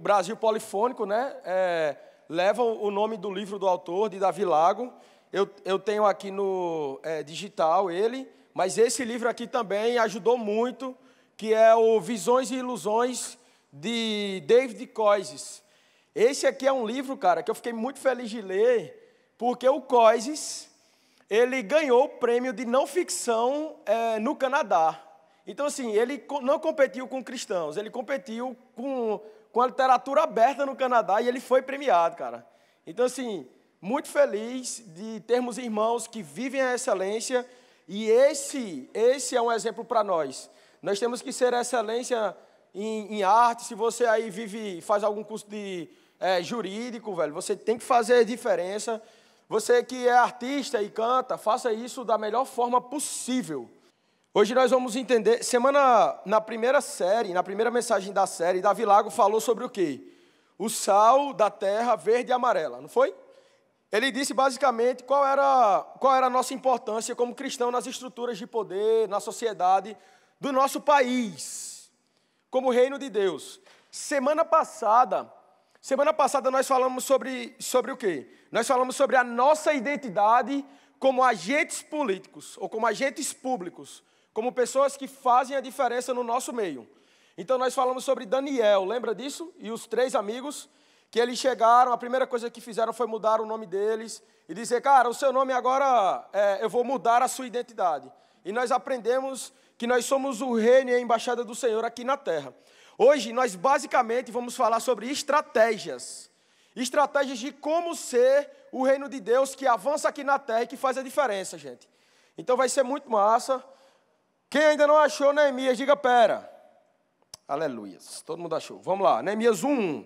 Brasil Polifônico, né? É, leva o nome do livro do autor, de Davi Lago. Eu, eu tenho aqui no é, digital ele, mas esse livro aqui também ajudou muito, que é o Visões e Ilusões de David Coises. Esse aqui é um livro, cara, que eu fiquei muito feliz de ler, porque o Coises, ele ganhou o prêmio de não ficção é, no Canadá. Então, assim, ele não competiu com cristãos, ele competiu com com a literatura aberta no Canadá e ele foi premiado, cara. Então, assim, muito feliz de termos irmãos que vivem a excelência e esse, esse é um exemplo para nós. Nós temos que ser excelência em, em, arte. Se você aí vive, faz algum curso de é, jurídico, velho, você tem que fazer diferença. Você que é artista e canta, faça isso da melhor forma possível. Hoje nós vamos entender, semana na primeira série, na primeira mensagem da série, Davi Lago falou sobre o quê? O sal da terra verde e amarela, não foi? Ele disse basicamente qual era, qual era a nossa importância como cristão nas estruturas de poder, na sociedade do nosso país, como reino de Deus. Semana passada, semana passada nós falamos sobre, sobre o quê? Nós falamos sobre a nossa identidade como agentes políticos ou como agentes públicos como pessoas que fazem a diferença no nosso meio. Então nós falamos sobre Daniel, lembra disso? E os três amigos que eles chegaram, a primeira coisa que fizeram foi mudar o nome deles e dizer, cara, o seu nome agora é, eu vou mudar a sua identidade. E nós aprendemos que nós somos o reino e a embaixada do Senhor aqui na terra. Hoje nós basicamente vamos falar sobre estratégias. Estratégias de como ser o reino de Deus que avança aqui na terra e que faz a diferença, gente. Então vai ser muito massa. Quem ainda não achou Neemias, diga pera. Aleluia. Todo mundo achou. Vamos lá. Neemias 1.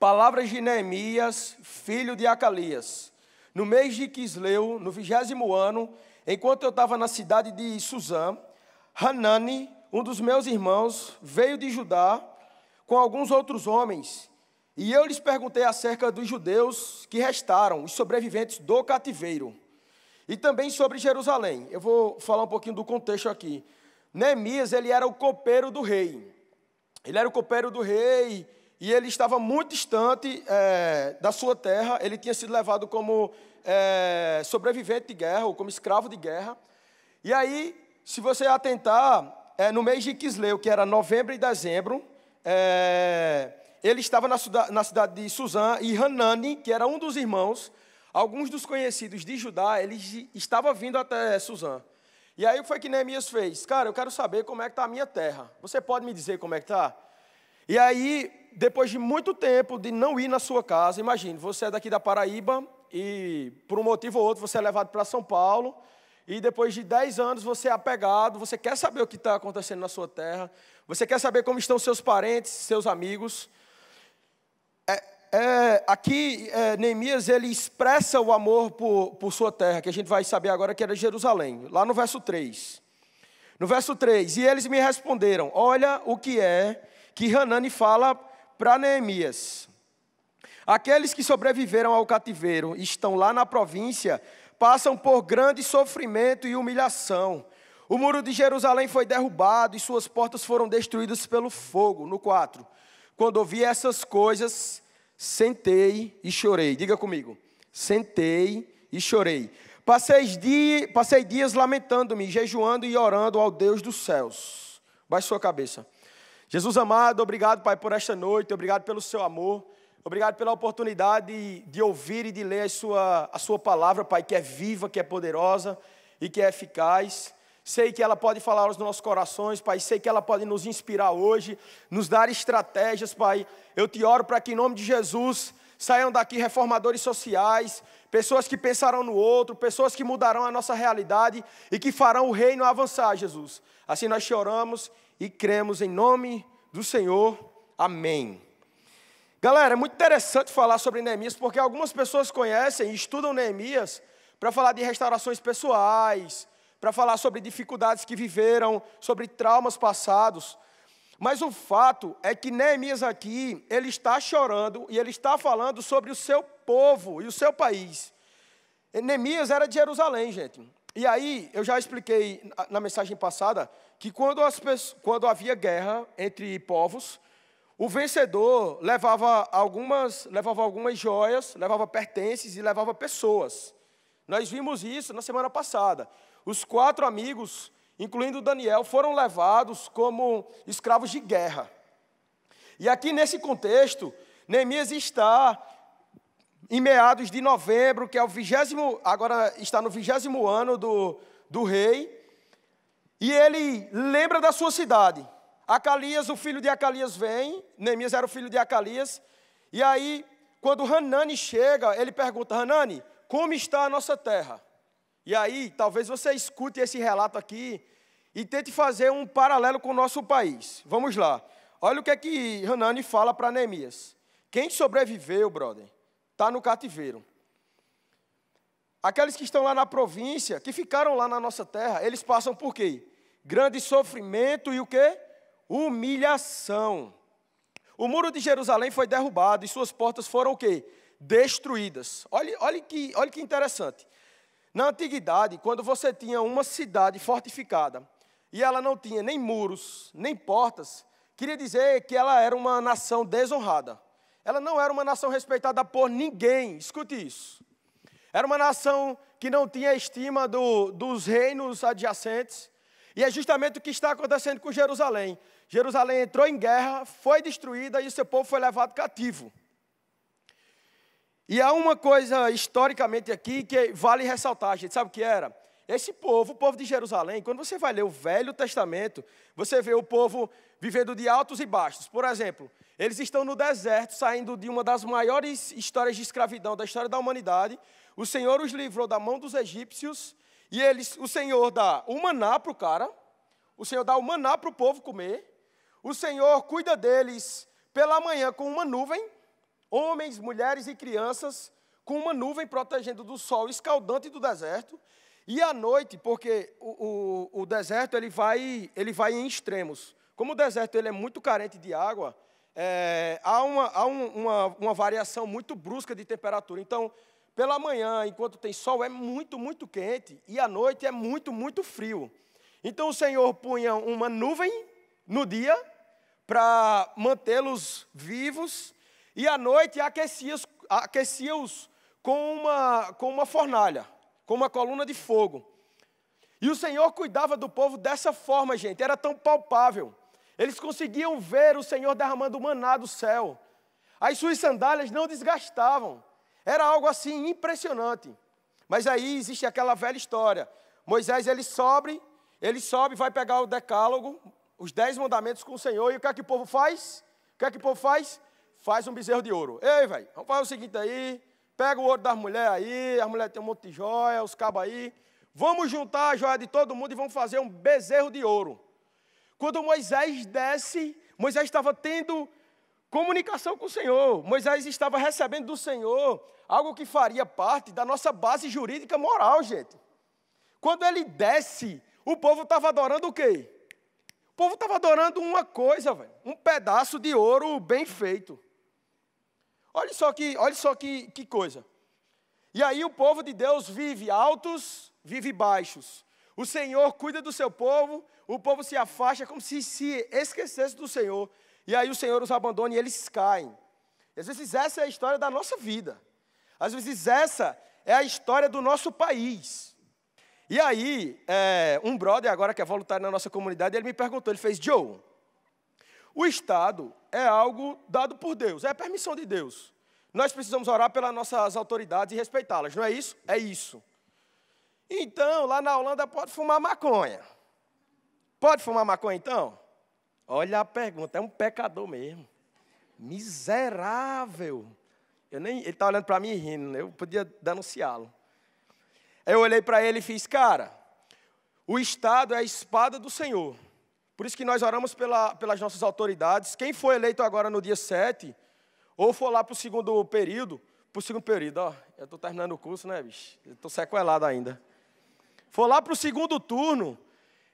Palavras de Neemias, filho de Acalias. No mês de Quisleu, no vigésimo ano, enquanto eu estava na cidade de Suzã, Hanani, um dos meus irmãos, veio de Judá com alguns outros homens e eu lhes perguntei acerca dos judeus que restaram, os sobreviventes do cativeiro. E também sobre Jerusalém. Eu vou falar um pouquinho do contexto aqui. Neemias, ele era o copeiro do rei. Ele era o copeiro do rei e ele estava muito distante é, da sua terra. Ele tinha sido levado como é, sobrevivente de guerra ou como escravo de guerra. E aí, se você atentar, é, no mês de Quisleu, que era novembro e dezembro, ele estava na, na, cidade de Suzã e Hanani, que era um dos irmãos, alguns dos conhecidos de Judá, eles estavam vindo até Suzã. E aí foi que Neemias fez? Cara, eu quero saber como é que está a minha terra. Você pode me dizer como é que está? E aí, depois de muito tempo de não ir na sua casa, imagine, você é daqui da Paraíba e por um motivo ou outro você é levado para São Paulo e depois de 10 anos você é apegado, você quer saber o que está acontecendo na sua terra, você quer saber como estão seus parentes, seus amigos. É, é, aqui é, Neemias ele expressa o amor por, por sua terra, que a gente vai saber agora que era Jerusalém, lá no verso 3. No verso 3, e eles me responderam: Olha o que é que Hanani fala para Neemias. Aqueles que sobreviveram ao cativeiro estão lá na província, passam por grande sofrimento e humilhação. O muro de Jerusalém foi derrubado e suas portas foram destruídas pelo fogo. No 4. Quando ouvi essas coisas, sentei e chorei. Diga comigo. Sentei e chorei. Passei, dia, passei dias lamentando-me, jejuando e orando ao Deus dos céus. Baixe sua cabeça. Jesus amado, obrigado, Pai, por esta noite, obrigado pelo seu amor, obrigado pela oportunidade de ouvir e de ler a sua, a sua palavra, Pai, que é viva, que é poderosa e que é eficaz sei que ela pode falar aos nossos corações, Pai, sei que ela pode nos inspirar hoje, nos dar estratégias, Pai. Eu te oro para que, em nome de Jesus, saiam daqui reformadores sociais, pessoas que pensarão no outro, pessoas que mudarão a nossa realidade e que farão o reino avançar, Jesus. Assim nós choramos e cremos em nome do Senhor. Amém. Galera, é muito interessante falar sobre Neemias, porque algumas pessoas conhecem e estudam Neemias para falar de restaurações pessoais, para falar sobre dificuldades que viveram, sobre traumas passados. Mas o fato é que Neemias aqui, ele está chorando e ele está falando sobre o seu povo e o seu país. Neemias era de Jerusalém, gente. E aí, eu já expliquei na mensagem passada que quando, pessoas, quando havia guerra entre povos, o vencedor levava algumas, levava algumas joias, levava pertences e levava pessoas. Nós vimos isso na semana passada. Os quatro amigos, incluindo Daniel, foram levados como escravos de guerra. E aqui nesse contexto, Neemias está em meados de novembro, que é o vigésimo, agora está no vigésimo ano do, do rei, e ele lembra da sua cidade. Acalias, o filho de Acalias vem, Neemias era o filho de Acalias, e aí, quando Hanani chega, ele pergunta: Hanani, como está a nossa terra? E aí, talvez você escute esse relato aqui e tente fazer um paralelo com o nosso país. Vamos lá. Olha o que é que Hanani fala para Neemias. Quem sobreviveu, brother, está no cativeiro. Aqueles que estão lá na província, que ficaram lá na nossa terra, eles passam por quê? Grande sofrimento e o quê? Humilhação. O muro de Jerusalém foi derrubado e suas portas foram o quê? Destruídas. Olha, olha, que, olha que interessante. Na antiguidade, quando você tinha uma cidade fortificada e ela não tinha nem muros, nem portas, queria dizer que ela era uma nação desonrada. Ela não era uma nação respeitada por ninguém, escute isso. Era uma nação que não tinha estima do, dos reinos adjacentes. E é justamente o que está acontecendo com Jerusalém. Jerusalém entrou em guerra, foi destruída e seu povo foi levado cativo. E há uma coisa historicamente aqui que vale ressaltar, gente. Sabe o que era? Esse povo, o povo de Jerusalém, quando você vai ler o Velho Testamento, você vê o povo vivendo de altos e baixos. Por exemplo, eles estão no deserto, saindo de uma das maiores histórias de escravidão da história da humanidade. O Senhor os livrou da mão dos egípcios, e eles, o Senhor dá o maná para o cara, o Senhor dá o maná para o povo comer, o Senhor cuida deles pela manhã com uma nuvem, homens, mulheres e crianças, com uma nuvem protegendo do sol escaldante do deserto, e à noite, porque o, o, o deserto ele vai, ele vai em extremos. Como o deserto ele é muito carente de água, é, há, uma, há um, uma, uma variação muito brusca de temperatura. Então, pela manhã, enquanto tem sol, é muito, muito quente, e à noite é muito, muito frio. Então o Senhor punha uma nuvem no dia para mantê-los vivos e à noite aquecia-os aquecia com, uma, com uma fornalha, com uma coluna de fogo. E o Senhor cuidava do povo dessa forma, gente, era tão palpável. Eles conseguiam ver o Senhor derramando maná do céu. As suas sandálias não desgastavam. Era algo assim impressionante. Mas aí existe aquela velha história. Moisés ele sobe, ele sobe, vai pegar o decálogo, os dez mandamentos com o Senhor, e o que é que o povo faz? O que é que o povo faz? faz um bezerro de ouro. Ei, velho, vamos fazer o seguinte aí, pega o ouro das mulheres aí, as mulheres têm um monte de joia, os cabos aí, vamos juntar a joia de todo mundo e vamos fazer um bezerro de ouro. Quando Moisés desce, Moisés estava tendo comunicação com o Senhor. Moisés estava recebendo do Senhor algo que faria parte da nossa base jurídica moral, gente. Quando ele desce, o povo estava adorando o quê? O povo estava adorando uma coisa, véio, um pedaço de ouro bem feito. Olha só que, olha só que, que coisa. E aí o povo de Deus vive altos, vive baixos. O Senhor cuida do seu povo, o povo se afasta como se se esquecesse do Senhor. E aí o Senhor os abandona e eles caem. E às vezes essa é a história da nossa vida. Às vezes essa é a história do nosso país. E aí, é, um brother agora que é voluntário na nossa comunidade, ele me perguntou, ele fez, Joe, o Estado, é algo dado por Deus, é a permissão de Deus. Nós precisamos orar pelas nossas autoridades e respeitá-las, não é isso? É isso. Então, lá na Holanda pode fumar maconha. Pode fumar maconha então? Olha a pergunta, é um pecador mesmo. Miserável. Eu nem, ele está olhando para mim e rindo, né? eu podia denunciá-lo. Eu olhei para ele e fiz, cara, o Estado é a espada do Senhor. Por isso que nós oramos pela, pelas nossas autoridades. Quem foi eleito agora no dia 7, ou for lá para o segundo período, para o segundo período, ó, eu estou terminando o curso, né, bicho? Estou sequelado ainda. For lá para o segundo turno,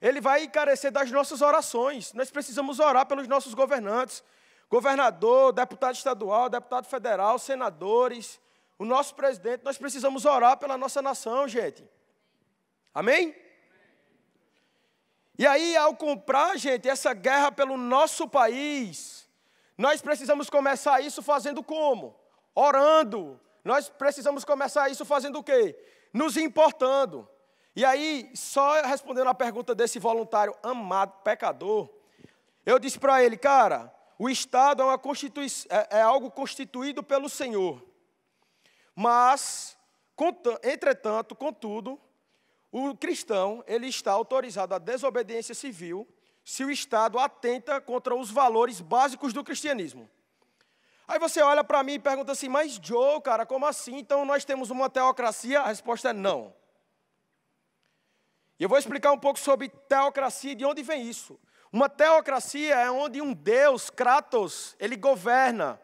ele vai encarecer das nossas orações. Nós precisamos orar pelos nossos governantes, governador, deputado estadual, deputado federal, senadores, o nosso presidente. Nós precisamos orar pela nossa nação, gente. Amém? E aí, ao comprar, gente, essa guerra pelo nosso país, nós precisamos começar isso fazendo como? Orando. Nós precisamos começar isso fazendo o quê? Nos importando. E aí, só respondendo a pergunta desse voluntário amado, pecador, eu disse para ele, cara, o Estado é, é, é, algo constituído pelo Senhor. Mas, entretanto, contudo, o cristão, ele está autorizado à desobediência civil se o Estado atenta contra os valores básicos do cristianismo. Aí você olha para mim e pergunta assim: "Mas Joe, cara, como assim? Então nós temos uma teocracia?" A resposta é não. E eu vou explicar um pouco sobre teocracia e de onde vem isso. Uma teocracia é onde um Deus, Kratos, ele governa.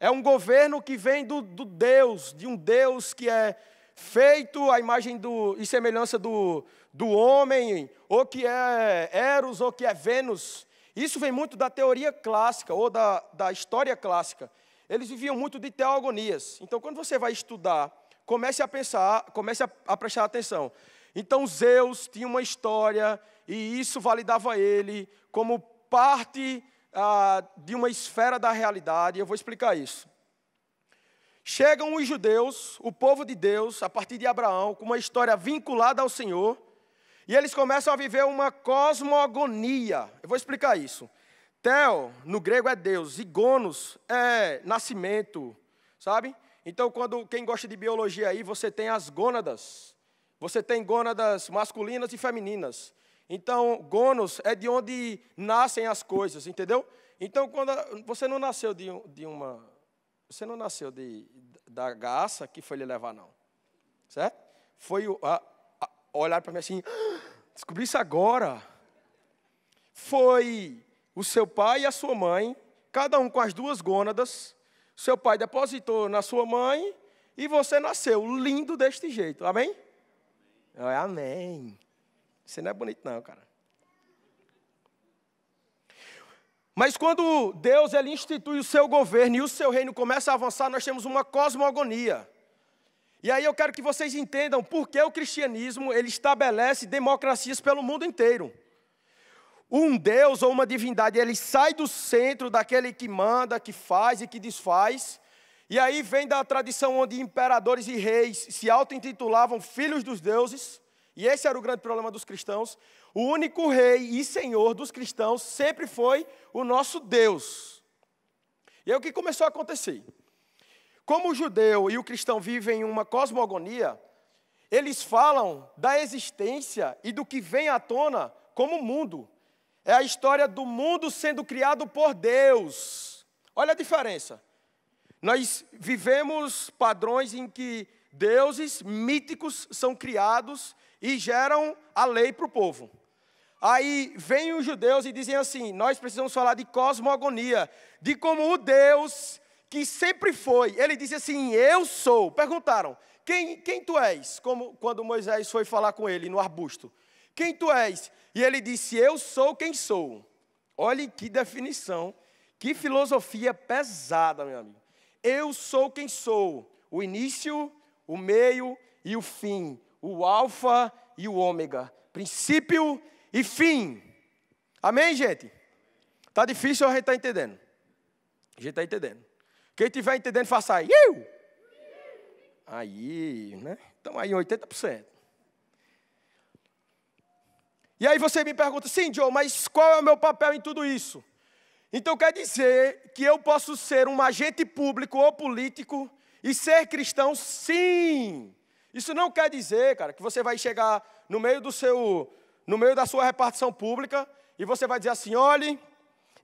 É um governo que vem do, do Deus, de um Deus que é feito à imagem do, e semelhança do, do homem, ou que é Eros, ou que é Vênus. Isso vem muito da teoria clássica, ou da, da história clássica. Eles viviam muito de teogonias. Então, quando você vai estudar, comece a pensar, comece a, a prestar atenção. Então, Zeus tinha uma história, e isso validava ele como parte ah, de uma esfera da realidade. Eu vou explicar isso. Chegam os judeus, o povo de Deus, a partir de Abraão, com uma história vinculada ao Senhor, e eles começam a viver uma cosmogonia. Eu vou explicar isso. Theo, no grego, é Deus, e gonos é nascimento, sabe? Então, quando quem gosta de biologia aí, você tem as gônadas. Você tem gônadas masculinas e femininas. Então, gonos é de onde nascem as coisas, entendeu? Então, quando você não nasceu de, de uma você não nasceu de, da garça que foi lhe levar, não. Certo? Foi a, a, olhar para mim assim, ah, descobri isso agora. Foi o seu pai e a sua mãe, cada um com as duas gônadas. Seu pai depositou na sua mãe e você nasceu lindo deste jeito. Amém? Amém. Você não é bonito, não, cara. Mas quando Deus ele institui o seu governo e o seu reino começa a avançar, nós temos uma cosmogonia. E aí eu quero que vocês entendam por que o cristianismo ele estabelece democracias pelo mundo inteiro. Um Deus ou uma divindade, ele sai do centro daquele que manda, que faz e que desfaz. E aí vem da tradição onde imperadores e reis se auto-intitulavam filhos dos deuses, e esse era o grande problema dos cristãos, o único rei e senhor dos cristãos sempre foi o nosso Deus. E é o que começou a acontecer. Como o judeu e o cristão vivem uma cosmogonia, eles falam da existência e do que vem à tona como mundo. É a história do mundo sendo criado por Deus. Olha a diferença. Nós vivemos padrões em que deuses míticos são criados e geram a lei para o povo. Aí vêm os judeus e dizem assim: nós precisamos falar de cosmogonia, de como o Deus que sempre foi, ele disse assim: Eu sou. Perguntaram: Quem, quem tu és? Como quando Moisés foi falar com ele no arbusto: Quem tu és? E ele disse: Eu sou quem sou. Olhe que definição, que filosofia pesada, meu amigo. Eu sou quem sou. O início, o meio e o fim. O Alfa e o Ômega. Princípio e fim. Amém, gente? Tá difícil ou a gente está entendendo? A gente está entendendo. Quem estiver entendendo, faça aí. Aí, né? Estamos aí em 80%. E aí você me pergunta, sim, Joe, mas qual é o meu papel em tudo isso? Então quer dizer que eu posso ser um agente público ou político e ser cristão? Sim! Isso não quer dizer, cara, que você vai chegar no meio do seu no meio da sua repartição pública e você vai dizer assim: olhe,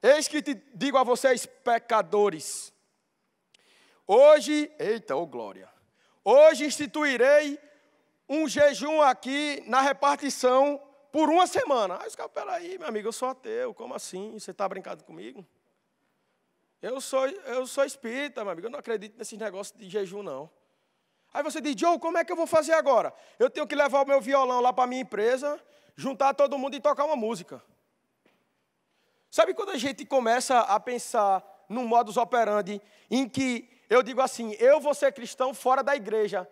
eis que te digo a vocês, pecadores. Hoje, eita, ô oh glória, hoje instituirei um jejum aqui na repartição por uma semana. Aí os caras, peraí, meu amigo, eu sou ateu, como assim? Você está brincando comigo? Eu sou, eu sou espírita, meu amigo, eu não acredito nesses negócios de jejum, não. Aí você diz, Joe, como é que eu vou fazer agora? Eu tenho que levar o meu violão lá para a minha empresa, juntar todo mundo e tocar uma música. Sabe quando a gente começa a pensar num modus operandi em que eu digo assim, eu vou ser cristão fora da igreja,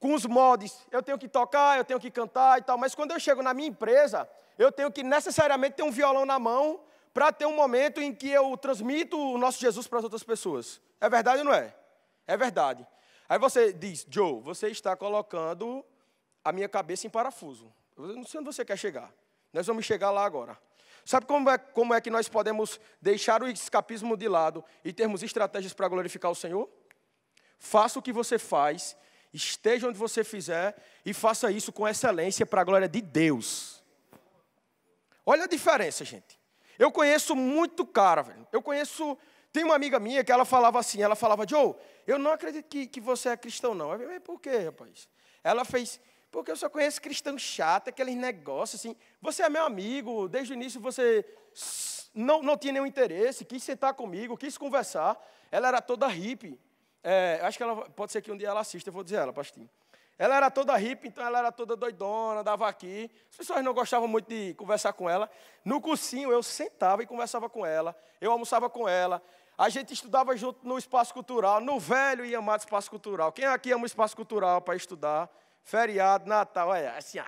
com os mods, eu tenho que tocar, eu tenho que cantar e tal, mas quando eu chego na minha empresa, eu tenho que necessariamente ter um violão na mão para ter um momento em que eu transmito o nosso Jesus para as outras pessoas. É verdade ou não é? É verdade. Aí você diz, Joe, você está colocando a minha cabeça em parafuso. Eu não sei onde você quer chegar. Nós vamos chegar lá agora. Sabe como é, como é que nós podemos deixar o escapismo de lado e termos estratégias para glorificar o Senhor? Faça o que você faz, esteja onde você fizer e faça isso com excelência para a glória de Deus. Olha a diferença, gente. Eu conheço muito cara, velho. Eu conheço. Tem uma amiga minha que ela falava assim, ela falava, Joe, eu não acredito que, que você é cristão, não. Eu falei, por quê, rapaz? Ela fez, porque eu só conheço cristão chato, aqueles negócios assim. Você é meu amigo, desde o início você não, não tinha nenhum interesse, quis sentar comigo, quis conversar. Ela era toda hippie. É, acho que ela pode ser que um dia ela assista, eu vou dizer ela, pastinho. Ela era toda hippie, então ela era toda doidona, dava aqui. As pessoas não gostavam muito de conversar com ela. No cursinho, eu sentava e conversava com ela. Eu almoçava com ela. A gente estudava junto no espaço cultural, no velho e amado espaço cultural. Quem aqui ama o espaço cultural para estudar? Feriado, Natal, olha, é, assim, ah,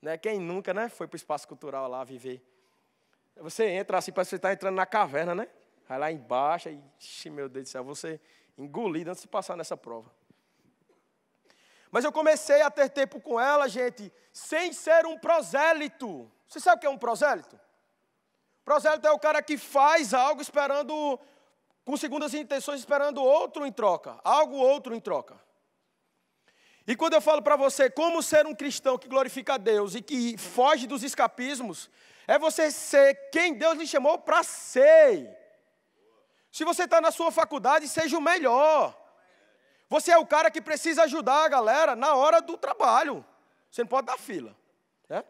né? Quem nunca, né? Foi para o espaço cultural lá viver. Você entra assim, parece que você está entrando na caverna, né? Vai lá embaixo e, ixi, meu Deus do céu, você engolido antes de passar nessa prova. Mas eu comecei a ter tempo com ela, gente, sem ser um prosélito. Você sabe o que é um prosélito? Prosélito é o cara que faz algo esperando, com segundas intenções, esperando outro em troca. Algo outro em troca. E quando eu falo para você como ser um cristão que glorifica a Deus e que foge dos escapismos, é você ser quem Deus lhe chamou para ser. Se você está na sua faculdade, seja o melhor. Você é o cara que precisa ajudar a galera na hora do trabalho. Você não pode dar fila. Né?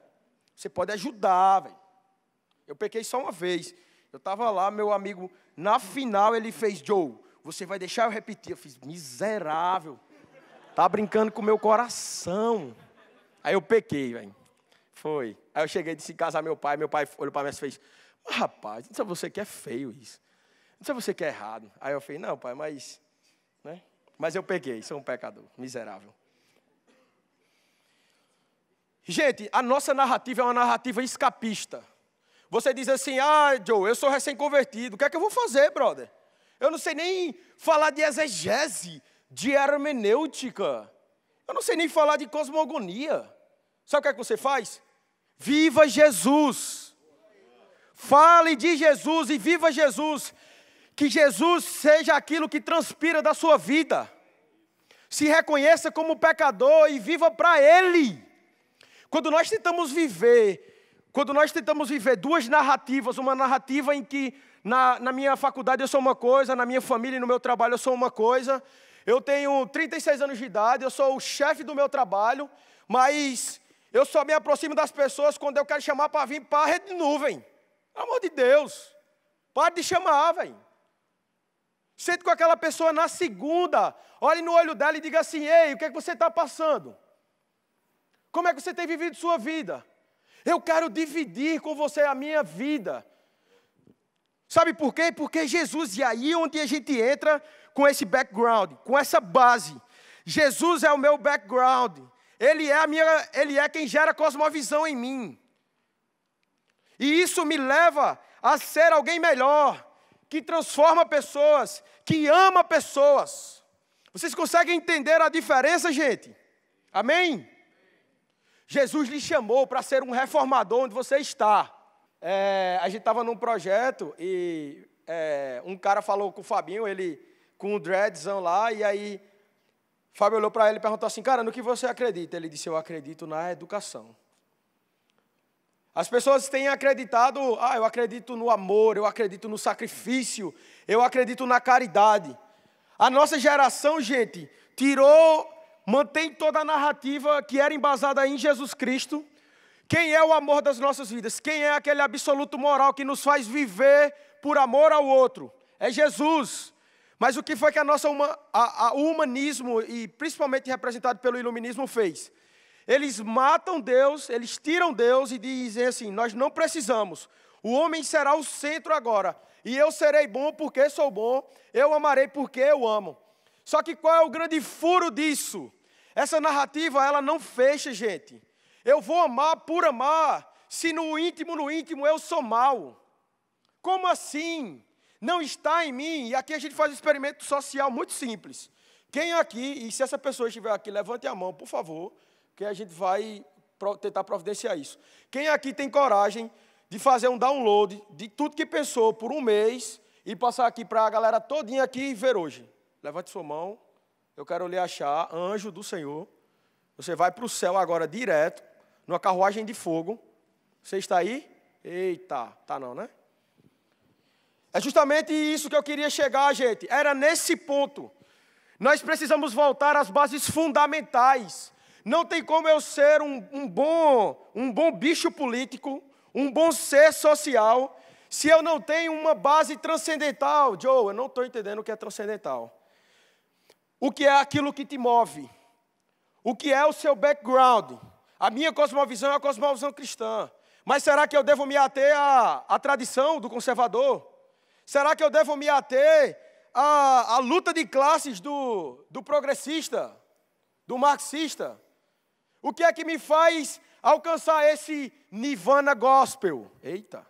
Você pode ajudar, velho. Eu pequei só uma vez. Eu estava lá, meu amigo, na final ele fez, Joe, você vai deixar eu repetir? Eu fiz, miserável. Tá brincando com o meu coração. Aí eu pequei, velho. Foi. Aí eu cheguei disse casar meu pai, meu pai olhou para mim e fez: "Mas rapaz, não sei você que é feio isso. Não sei você que é errado". Aí eu falei: "Não, pai, mas né? Mas eu peguei, sou um pecador, miserável". Gente, a nossa narrativa é uma narrativa escapista. Você diz assim: "Ah, Joe, eu sou recém-convertido. O que é que eu vou fazer, brother? Eu não sei nem falar de exegese de hermenêutica. Eu não sei nem falar de cosmogonia. Sabe o que é que você faz? Viva Jesus! Fale de Jesus e viva Jesus! Que Jesus seja aquilo que transpira da sua vida. Se reconheça como pecador e viva para Ele. Quando nós tentamos viver, quando nós tentamos viver duas narrativas, uma narrativa em que na, na minha faculdade eu sou uma coisa, na minha família e no meu trabalho eu sou uma coisa, eu tenho 36 anos de idade, eu sou o chefe do meu trabalho, mas eu só me aproximo das pessoas quando eu quero chamar para vir para a rede de nuvem. Pelo amor de Deus. Pare de chamar, velho. Sente com aquela pessoa na segunda, olhe no olho dela e diga assim: Ei, o que é que você está passando? Como é que você tem vivido sua vida? Eu quero dividir com você a minha vida. Sabe por quê? Porque Jesus, e aí onde a gente entra com esse background, com essa base. Jesus é o meu background. Ele é, a minha, ele é quem gera cosmovisão em mim. E isso me leva a ser alguém melhor, que transforma pessoas, que ama pessoas. Vocês conseguem entender a diferença, gente? Amém? Jesus lhe chamou para ser um reformador onde você está. É, a gente estava num projeto e é, um cara falou com o Fabinho, ele com o dreadzão lá, e aí Fábio olhou para ele e perguntou assim, cara, no que você acredita? Ele disse, eu acredito na educação. As pessoas têm acreditado, ah, eu acredito no amor, eu acredito no sacrifício, eu acredito na caridade. A nossa geração, gente, tirou, mantém toda a narrativa que era embasada em Jesus Cristo. Quem é o amor das nossas vidas? Quem é aquele absoluto moral que nos faz viver por amor ao outro? É Jesus. Mas o que foi que a nossa uma, a, a humanismo, e principalmente representado pelo iluminismo, fez? Eles matam Deus, eles tiram Deus e dizem assim: nós não precisamos. O homem será o centro agora. E eu serei bom porque sou bom, eu amarei porque eu amo. Só que qual é o grande furo disso? Essa narrativa, ela não fecha, gente. Eu vou amar por amar, se no íntimo, no íntimo eu sou mal. Como assim? não está em mim, e aqui a gente faz um experimento social muito simples. Quem aqui, e se essa pessoa estiver aqui, levante a mão, por favor, que a gente vai tentar providenciar isso. Quem aqui tem coragem de fazer um download de tudo que pensou por um mês e passar aqui para a galera todinha aqui ver hoje? Levante sua mão, eu quero lhe achar, anjo do Senhor. Você vai para o céu agora direto, numa carruagem de fogo. Você está aí? Eita, tá não, né? É justamente isso que eu queria chegar, gente. Era nesse ponto. Nós precisamos voltar às bases fundamentais. Não tem como eu ser um, um, bom, um bom bicho político, um bom ser social, se eu não tenho uma base transcendental. Joe, eu não estou entendendo o que é transcendental. O que é aquilo que te move? O que é o seu background? A minha cosmovisão é a cosmovisão cristã. Mas será que eu devo me ater à, à tradição do conservador? Será que eu devo me ater à, à luta de classes do, do progressista, do marxista? O que é que me faz alcançar esse Nirvana Gospel? Eita!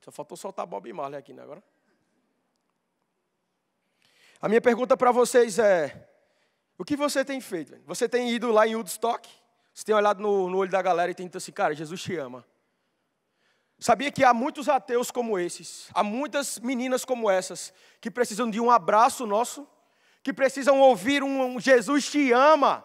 Só faltou soltar Bob Marley aqui, né, agora? A minha pergunta para vocês é: o que você tem feito? Você tem ido lá em Woodstock? Você tem olhado no, no olho da galera e tem dito assim, cara, Jesus te ama. Sabia que há muitos ateus como esses, há muitas meninas como essas, que precisam de um abraço nosso, que precisam ouvir um, um Jesus te ama,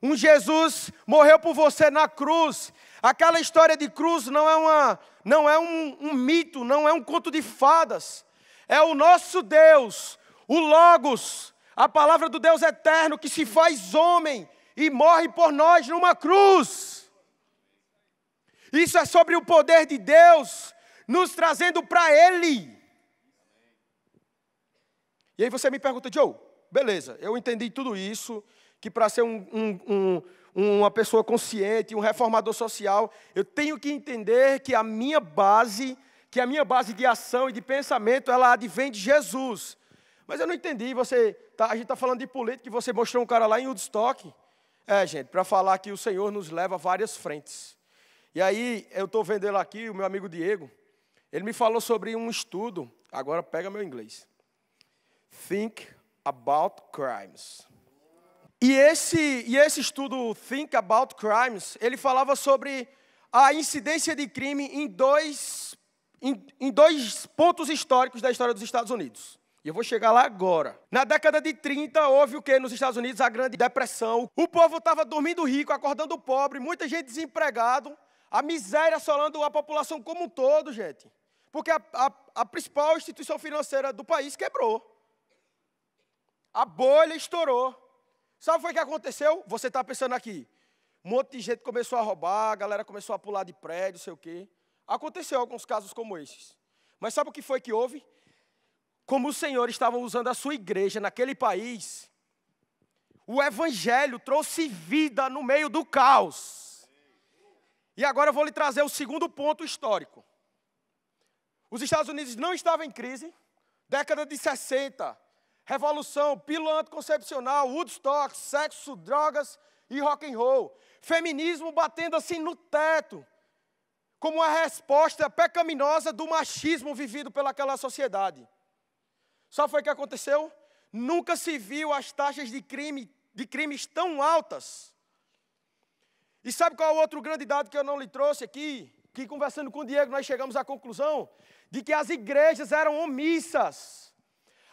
um Jesus morreu por você na cruz. Aquela história de cruz não é, uma, não é um, um mito, não é um conto de fadas. É o nosso Deus, o Logos, a palavra do Deus eterno que se faz homem e morre por nós numa cruz. Isso é sobre o poder de Deus nos trazendo para Ele. E aí você me pergunta, Joe, beleza, eu entendi tudo isso, que para ser um, um, um, uma pessoa consciente, um reformador social, eu tenho que entender que a minha base, que a minha base de ação e de pensamento, ela advém de Jesus. Mas eu não entendi, você, tá, a gente está falando de política, que você mostrou um cara lá em Woodstock. É, gente, para falar que o Senhor nos leva a várias frentes. E aí eu estou vendo ele aqui, o meu amigo Diego, ele me falou sobre um estudo, agora pega meu inglês. Think About Crimes. E esse, e esse estudo Think About Crimes, ele falava sobre a incidência de crime em dois, em, em dois pontos históricos da história dos Estados Unidos. E eu vou chegar lá agora. Na década de 30, houve o que nos Estados Unidos? A Grande Depressão. O povo estava dormindo rico, acordando pobre, muita gente desempregado. A miséria assolando a população como um todo, gente. Porque a, a, a principal instituição financeira do país quebrou. A bolha estourou. Sabe o que é aconteceu? Você está pensando aqui. Um monte de gente começou a roubar, a galera começou a pular de prédio, sei o quê. Aconteceu alguns casos como esses. Mas sabe o que foi que houve? Como o Senhor estava usando a sua igreja naquele país, o Evangelho trouxe vida no meio do caos. E agora eu vou lhe trazer o segundo ponto histórico. Os Estados Unidos não estavam em crise. Década de 60, revolução, pílula anticoncepcional, Woodstock, sexo, drogas e rock and roll. Feminismo batendo assim no teto, como a resposta pecaminosa do machismo vivido pelaquela sociedade. Só foi o que aconteceu? Nunca se viu as taxas de crime, de crimes tão altas e sabe qual é o outro grande dado que eu não lhe trouxe aqui? Que conversando com o Diego nós chegamos à conclusão de que as igrejas eram omissas.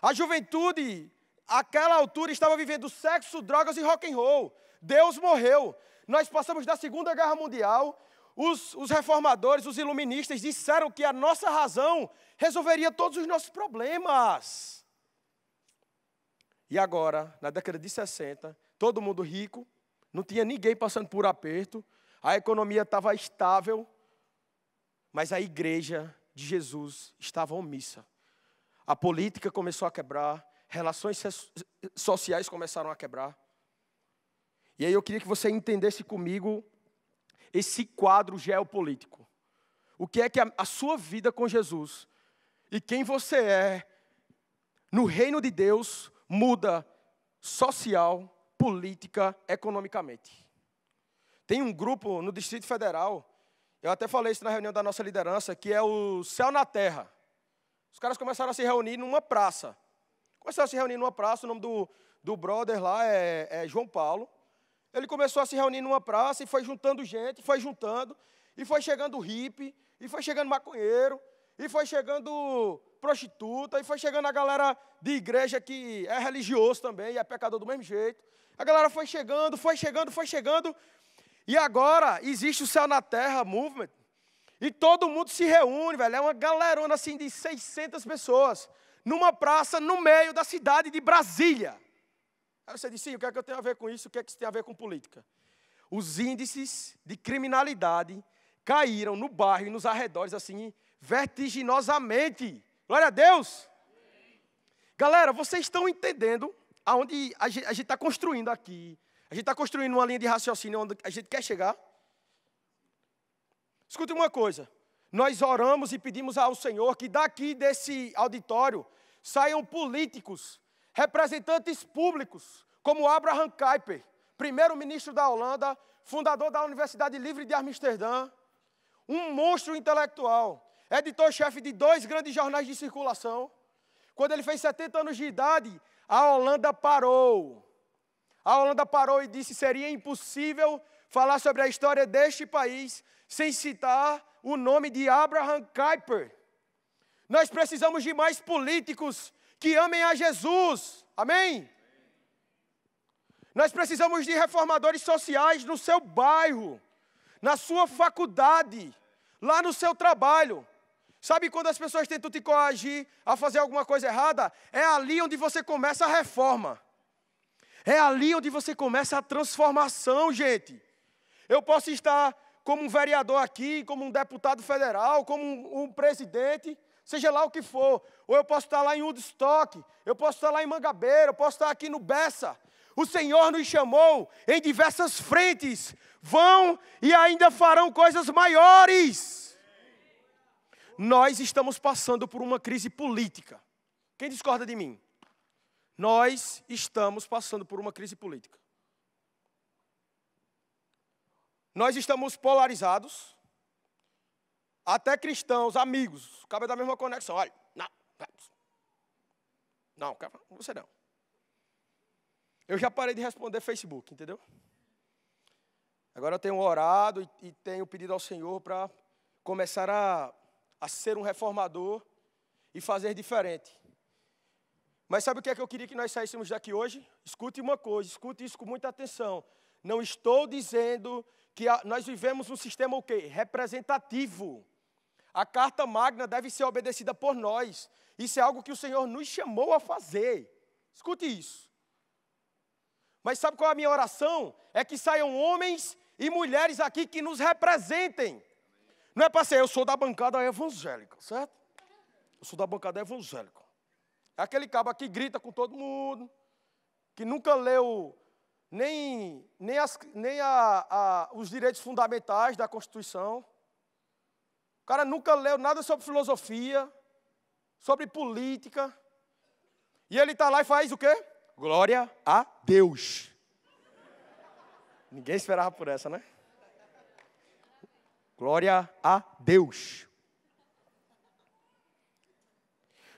A juventude, àquela altura, estava vivendo sexo, drogas e rock and roll. Deus morreu. Nós passamos da Segunda Guerra Mundial. Os, os reformadores, os iluministas disseram que a nossa razão resolveria todos os nossos problemas. E agora, na década de 60, todo mundo rico, não tinha ninguém passando por aperto, a economia estava estável, mas a igreja de Jesus estava omissa. A política começou a quebrar, relações sociais começaram a quebrar. E aí eu queria que você entendesse comigo esse quadro geopolítico. O que é que a, a, sua vida com Jesus e quem você é no reino de Deus muda social, política economicamente. Tem um grupo no Distrito Federal, eu até falei isso na reunião da nossa liderança, que é o Céu na Terra. Os caras começaram a se reunir numa praça. Começaram a se reunir numa praça, o nome do, do brother lá é, é João Paulo. Ele começou a se reunir numa praça e foi juntando gente, foi juntando, e foi chegando hippie, e foi chegando maconheiro, e foi chegando prostituta, e foi chegando a galera de igreja que é religioso também, e é pecador do mesmo jeito. A galera foi chegando, foi chegando, foi chegando. E agora existe o Céu na Terra Movement. E todo mundo se reúne, velho. É uma galerona assim de 600 pessoas. Numa praça no meio da cidade de Brasília. Aí você disse, o que é que eu tenho a ver com isso? O que é que isso tem a ver com política? Os índices de criminalidade caíram no bairro e nos arredores assim vertiginosamente. Glória a Deus! Galera, vocês estão entendendo aonde a gente está construindo aqui. A gente está construindo uma linha de raciocínio onde a gente quer chegar. Escute uma coisa. Nós oramos e pedimos ao Senhor que daqui desse auditório saiam políticos, representantes públicos, como Abraham Kuyper, primeiro-ministro da Holanda, fundador da Universidade Livre de Amsterdã, um monstro intelectual, editor-chefe de dois grandes jornais de circulação. Quando ele fez 70 anos de idade, a Holanda parou. A Holanda parou e disse: seria impossível falar sobre a história deste país sem citar o nome de Abraham Kuyper. Nós precisamos de mais políticos que amem a Jesus. Amém? Nós precisamos de reformadores sociais no seu bairro, na sua faculdade, lá no seu trabalho. Sabe quando as pessoas tentam te coagir a fazer alguma coisa errada? É ali onde você começa a reforma. É ali onde você começa a transformação, gente. Eu posso estar como um vereador aqui, como um deputado federal, como um, um presidente, seja lá o que for. Ou eu posso estar lá em Woodstock, eu posso estar lá em Mangabeira, eu posso estar aqui no Bessa. O Senhor nos chamou em diversas frentes. Vão e ainda farão coisas maiores nós estamos passando por uma crise política. Quem discorda de mim? Nós estamos passando por uma crise política. Nós estamos polarizados. Até cristãos, amigos, cabe da mesma conexão. Olha, não, não, você não. Eu já parei de responder Facebook, entendeu? Agora eu tenho orado e, e tenho pedido ao Senhor para começar a a ser um reformador e fazer diferente. Mas sabe o que é que eu queria que nós saíssemos daqui hoje? Escute uma coisa, escute isso com muita atenção. Não estou dizendo que a, nós vivemos um sistema o quê? Representativo. A carta magna deve ser obedecida por nós. Isso é algo que o Senhor nos chamou a fazer. Escute isso. Mas sabe qual é a minha oração? É que saiam homens e mulheres aqui que nos representem. Não é para ser, eu sou da bancada evangélica, certo? Eu sou da bancada evangélica. É aquele cabo que grita com todo mundo, que nunca leu nem, nem, as, nem a, a, os direitos fundamentais da Constituição. O cara nunca leu nada sobre filosofia, sobre política. E ele está lá e faz o quê? Glória a Deus. Ninguém esperava por essa, né? Glória a Deus.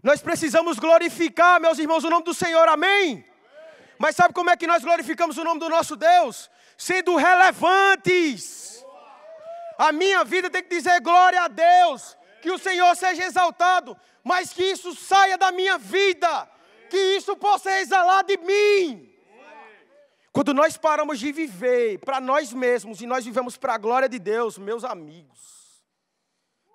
Nós precisamos glorificar, meus irmãos, o nome do Senhor, amém? amém? Mas sabe como é que nós glorificamos o nome do nosso Deus? Sendo relevantes. A minha vida tem que dizer glória a Deus, que o Senhor seja exaltado, mas que isso saia da minha vida, que isso possa exalar de mim. Quando nós paramos de viver para nós mesmos e nós vivemos para a glória de Deus, meus amigos,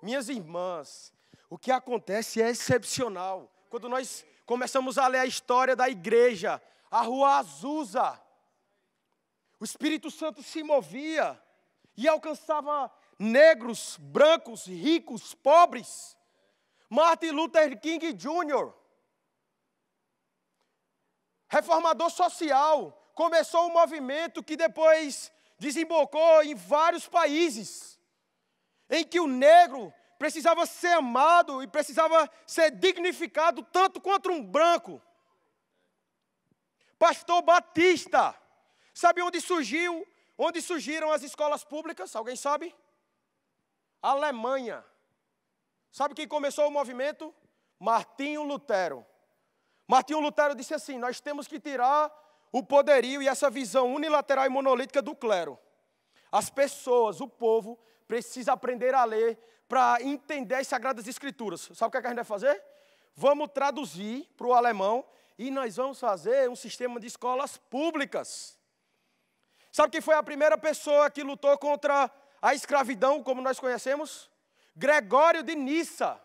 minhas irmãs, o que acontece é excepcional. Quando nós começamos a ler a história da igreja, a rua Azusa, o Espírito Santo se movia e alcançava negros, brancos, ricos, pobres. Martin Luther King Jr., reformador social, começou um movimento que depois desembocou em vários países, em que o negro precisava ser amado e precisava ser dignificado tanto quanto um branco. Pastor Batista, sabe onde surgiu, onde surgiram as escolas públicas? Alguém sabe? Alemanha. Sabe quem começou o movimento? Martinho Lutero. Martinho Lutero disse assim: Nós temos que tirar o poderio e essa visão unilateral e monolítica do clero. As pessoas, o povo, precisa aprender a ler para entender as Sagradas Escrituras. Sabe o que, é que a gente vai fazer? Vamos traduzir para o alemão e nós vamos fazer um sistema de escolas públicas. Sabe quem foi a primeira pessoa que lutou contra a escravidão, como nós conhecemos? Gregório de Nissa.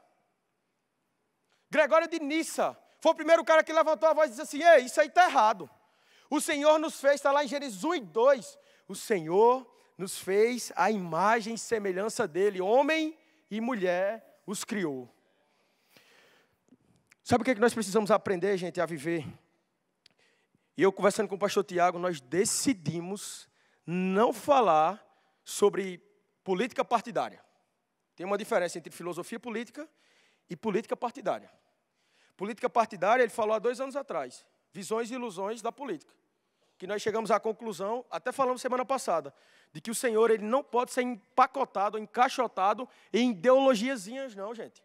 Gregório de Nissa foi o primeiro cara que levantou a voz e disse assim: Ei, isso aí está errado. O Senhor nos fez, está lá em Gênesis 1 e 2. O Senhor nos fez a imagem e semelhança dele. Homem e mulher os criou. Sabe o que, é que nós precisamos aprender, gente, a viver? E eu conversando com o pastor Tiago, nós decidimos não falar sobre política partidária. Tem uma diferença entre filosofia política e política partidária. Política partidária, ele falou há dois anos atrás, visões e ilusões da política que nós chegamos à conclusão, até falamos semana passada, de que o Senhor ele não pode ser empacotado, encaixotado em ideologiazinhas, não, gente.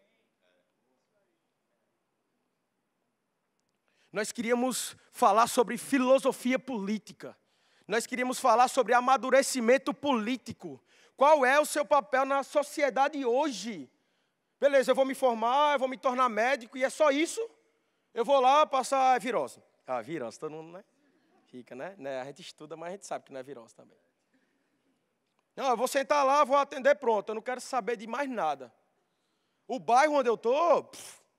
Nós queríamos falar sobre filosofia política. Nós queríamos falar sobre amadurecimento político. Qual é o seu papel na sociedade hoje? Beleza, eu vou me formar, eu vou me tornar médico e é só isso? Eu vou lá passar virose. Ah, virose, todo mundo, né? né? né? A gente estuda, mas a gente sabe que não é virose também. Não, eu vou sentar lá, vou atender, pronto. Eu não quero saber de mais nada. O bairro onde eu estou,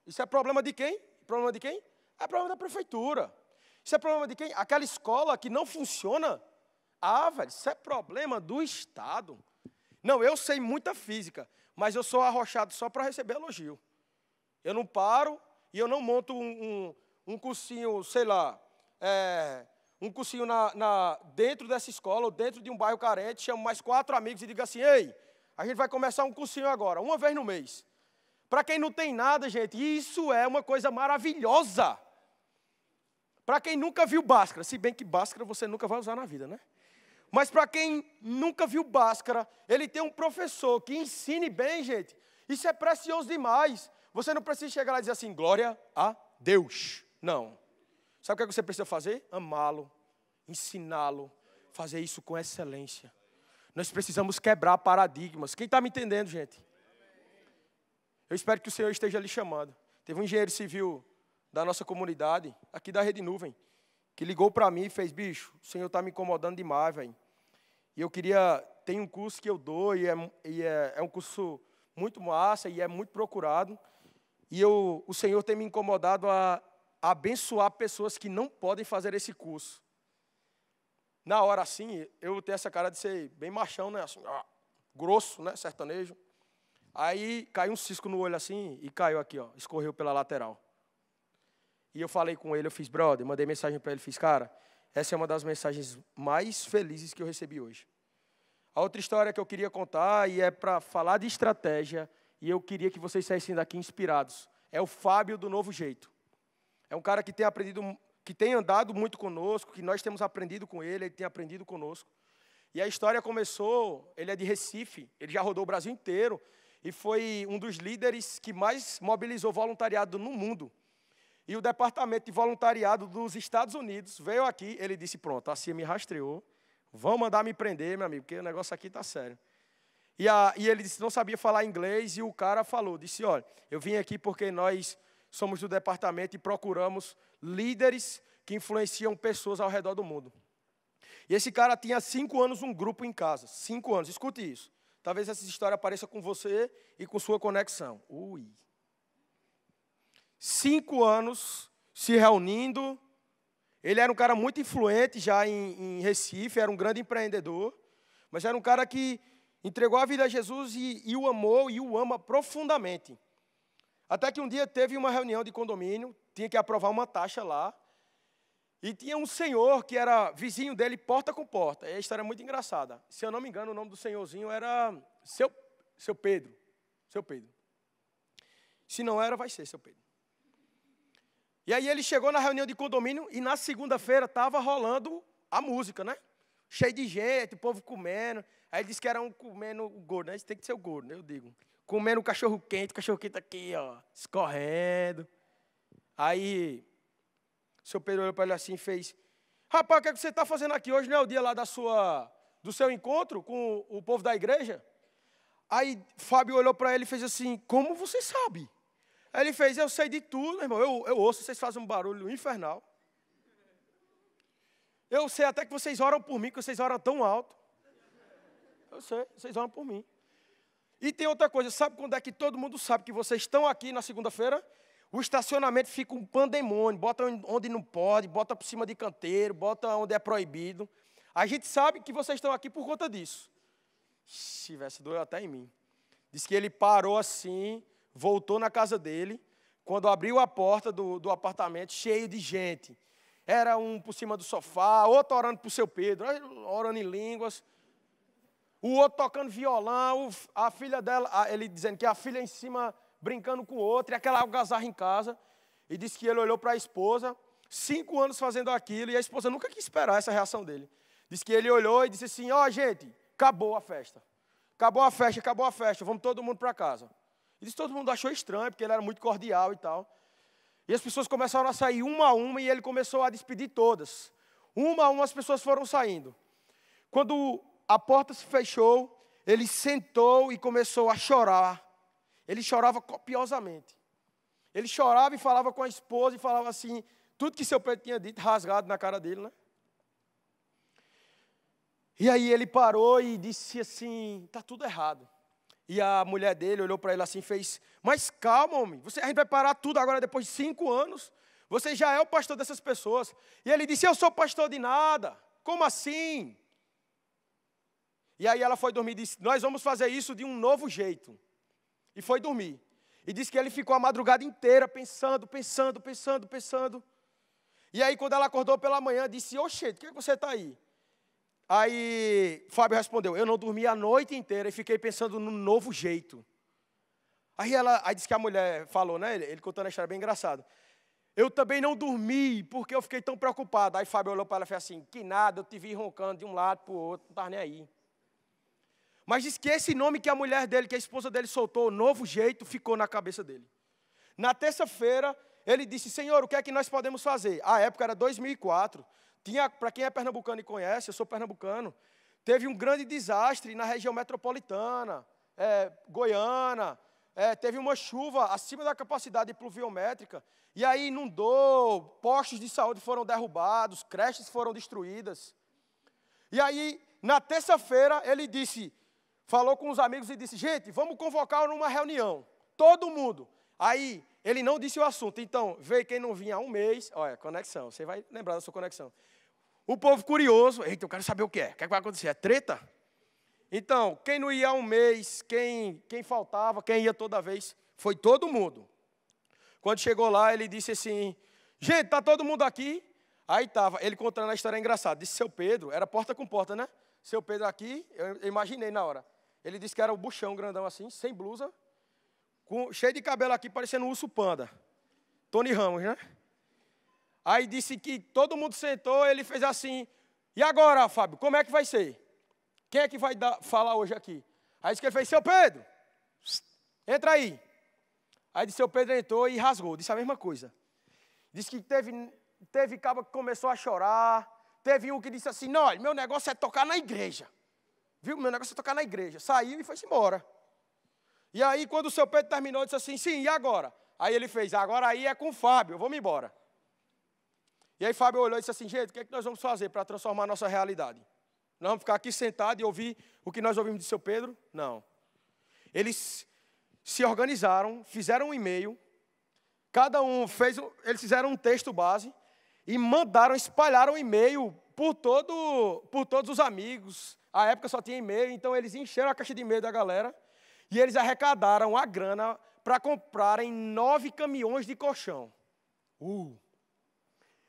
isso é problema de quem? Problema de quem? É problema da prefeitura. Isso é problema de quem? Aquela escola que não funciona. Ah, velho, isso é problema do Estado. Não, eu sei muita física, mas eu sou arrochado só para receber elogio. Eu não paro e eu não monto um, um, um cursinho, sei lá, é, um cursinho na, na, dentro dessa escola ou dentro de um bairro carente, chamo mais quatro amigos e digo assim: ei, a gente vai começar um cursinho agora, uma vez no mês. Para quem não tem nada, gente, isso é uma coisa maravilhosa. Para quem nunca viu Báscara, se bem que Báscara você nunca vai usar na vida, né? Mas para quem nunca viu Báscara, ele tem um professor que ensine bem, gente. Isso é precioso demais. Você não precisa chegar lá e dizer assim, glória a Deus. Não. Sabe o que, é que você precisa fazer? Amá-lo, ensiná-lo, fazer isso com excelência. Nós precisamos quebrar paradigmas. Quem está me entendendo, gente? Eu espero que o Senhor esteja lhe chamando. Teve um engenheiro civil da nossa comunidade, aqui da Rede Nuvem, que ligou para mim e fez: bicho, o Senhor está me incomodando demais, velho. E eu queria. Tem um curso que eu dou, e, é, e é, é um curso muito massa e é muito procurado. E eu, o Senhor tem me incomodado a abençoar pessoas que não podem fazer esse curso. Na hora assim, eu tenho essa cara de ser bem machão, né? Assim, grosso, né? Sertanejo. Aí caiu um cisco no olho assim e caiu aqui, ó, escorreu pela lateral. E eu falei com ele, eu fiz, brother, mandei mensagem para ele, fiz, cara, essa é uma das mensagens mais felizes que eu recebi hoje. A outra história que eu queria contar e é para falar de estratégia e eu queria que vocês saíssem daqui inspirados. É o Fábio do Novo Jeito. É um cara que tem aprendido, que tem andado muito conosco, que nós temos aprendido com ele, ele tem aprendido conosco. E a história começou, ele é de Recife, ele já rodou o Brasil inteiro e foi um dos líderes que mais mobilizou voluntariado no mundo. E o departamento de voluntariado dos Estados Unidos veio aqui, ele disse: Pronto, a CIA me rastreou, vão mandar me prender, meu amigo, porque o negócio aqui está sério. E, a, e, ele disse: Não sabia falar inglês, e o cara falou: Disse, olha, eu vim aqui porque nós somos do departamento e procuramos líderes que influenciam pessoas ao redor do mundo. E esse cara tinha cinco anos um grupo em casa. Cinco anos, escute isso. Talvez essa história apareça com você e com sua conexão. Ui. Cinco anos se reunindo. Ele era um cara muito influente já em, em Recife, era um grande empreendedor, mas era um cara que entregou a vida a Jesus e, e o amou e o ama profundamente. Até que um dia teve uma reunião de condomínio, tinha que aprovar uma taxa lá. E tinha um senhor que era vizinho dele, porta com porta. E a história é muito engraçada. Se eu não me engano, o nome do senhorzinho era seu, seu Pedro. Seu Pedro. Se não era, vai ser seu Pedro. E aí ele chegou na reunião de condomínio e na segunda-feira estava rolando a música, né? Cheio de gente, o povo comendo. Aí ele disse que era um comendo gordo. Né? Isso tem que ser o gordo, né? eu digo comendo um cachorro quente, o cachorro quente aqui, ó, escorrendo. Aí, o seu Pedro olhou para ele assim e fez: Rapaz, o que, é que você está fazendo aqui? Hoje não é o dia lá da sua, do seu encontro com o povo da igreja? Aí Fábio olhou para ele e fez assim: Como você sabe? ele fez: Eu sei de tudo, irmão. Eu, eu ouço, vocês fazem um barulho infernal. Eu sei até que vocês oram por mim, que vocês oram tão alto. Eu sei, vocês oram por mim. E tem outra coisa, sabe quando é que todo mundo sabe que vocês estão aqui na segunda-feira? O estacionamento fica um pandemônio, bota onde não pode, bota por cima de canteiro, bota onde é proibido. A gente sabe que vocês estão aqui por conta disso. Se tivesse doeu até em mim. Diz que ele parou assim, voltou na casa dele, quando abriu a porta do, do apartamento, cheio de gente. Era um por cima do sofá, outro orando para o seu Pedro, orando em línguas o outro tocando violão, a filha dela, ele dizendo que a filha em cima brincando com o outro, e aquela algazarra em casa. E disse que ele olhou para a esposa, cinco anos fazendo aquilo, e a esposa nunca quis esperar essa reação dele. Disse que ele olhou e disse assim: Ó, oh, gente, acabou a festa. Acabou a festa, acabou a festa, vamos todo mundo para casa. E disse todo mundo achou estranho, porque ele era muito cordial e tal. E as pessoas começaram a sair uma a uma e ele começou a despedir todas. Uma a uma as pessoas foram saindo. Quando a porta se fechou, ele sentou e começou a chorar. Ele chorava copiosamente. Ele chorava e falava com a esposa e falava assim, tudo que seu pai tinha dito, rasgado na cara dele, né? E aí ele parou e disse assim: tá tudo errado. E a mulher dele olhou para ele assim e fez: Mas calma, homem, você, a gente vai parar tudo agora depois de cinco anos. Você já é o pastor dessas pessoas. E ele disse: Eu sou pastor de nada. Como assim? E aí ela foi dormir e disse: Nós vamos fazer isso de um novo jeito. E foi dormir. E disse que ele ficou a madrugada inteira pensando, pensando, pensando, pensando. E aí, quando ela acordou pela manhã, disse: Oxê, por que você está aí? Aí Fábio respondeu: Eu não dormi a noite inteira e fiquei pensando num novo jeito. Aí ela, aí disse que a mulher falou, né? Ele, ele contando a história bem engraçado. Eu também não dormi porque eu fiquei tão preocupado. Aí Fábio olhou para ela e fez assim: Que nada, eu te vi roncando de um lado para o outro, não estava nem aí. Mas diz que esse nome que a mulher dele, que a esposa dele soltou, o novo jeito, ficou na cabeça dele. Na terça-feira, ele disse: Senhor, o que é que nós podemos fazer? A época era 2004. Tinha, para quem é pernambucano e conhece, eu sou pernambucano, teve um grande desastre na região metropolitana, é, Goiânia. É, teve uma chuva acima da capacidade pluviométrica, e aí inundou, postos de saúde foram derrubados, creches foram destruídas. E aí, na terça-feira, ele disse: falou com os amigos e disse: gente, vamos convocar numa reunião, todo mundo. Aí ele não disse o assunto, então veio quem não vinha há um mês, olha, conexão, você vai lembrar da sua conexão. O povo curioso, eita, eu quero saber o que é, o que, é que vai acontecer? É treta? Então, quem não ia há um mês, quem, quem faltava, quem ia toda vez, foi todo mundo. Quando chegou lá, ele disse assim: gente, tá todo mundo aqui? Aí estava, ele contando a história engraçada. Disse, seu Pedro, era porta com porta, né? Seu Pedro aqui, eu imaginei na hora. Ele disse que era o buchão grandão assim, sem blusa, com, cheio de cabelo aqui, parecendo um urso panda. Tony Ramos, né? Aí disse que todo mundo sentou, ele fez assim. E agora, Fábio, como é que vai ser? Quem é que vai dar, falar hoje aqui? Aí disse que ele fez, seu Pedro, entra aí. Aí disse, seu Pedro entrou e rasgou, disse a mesma coisa. Disse que teve, teve cabo que começou a chorar, teve um que disse assim, não, meu negócio é tocar na igreja. Viu? Meu negócio é tocar na igreja. Saiu e foi-se embora. E aí, quando o seu Pedro terminou, disse assim: sim, e agora? Aí ele fez: agora aí é com o Fábio, vamos vou me embora. E aí Fábio olhou e disse assim: gente, o que, é que nós vamos fazer para transformar a nossa realidade? Nós vamos ficar aqui sentado e ouvir o que nós ouvimos de seu Pedro? Não. Eles se organizaram, fizeram um e-mail, cada um fez, eles fizeram um texto base e mandaram, espalharam um e-mail por, todo, por todos os amigos, a época só tinha e-mail, então eles encheram a caixa de e-mail da galera e eles arrecadaram a grana para comprarem nove caminhões de colchão. Uh!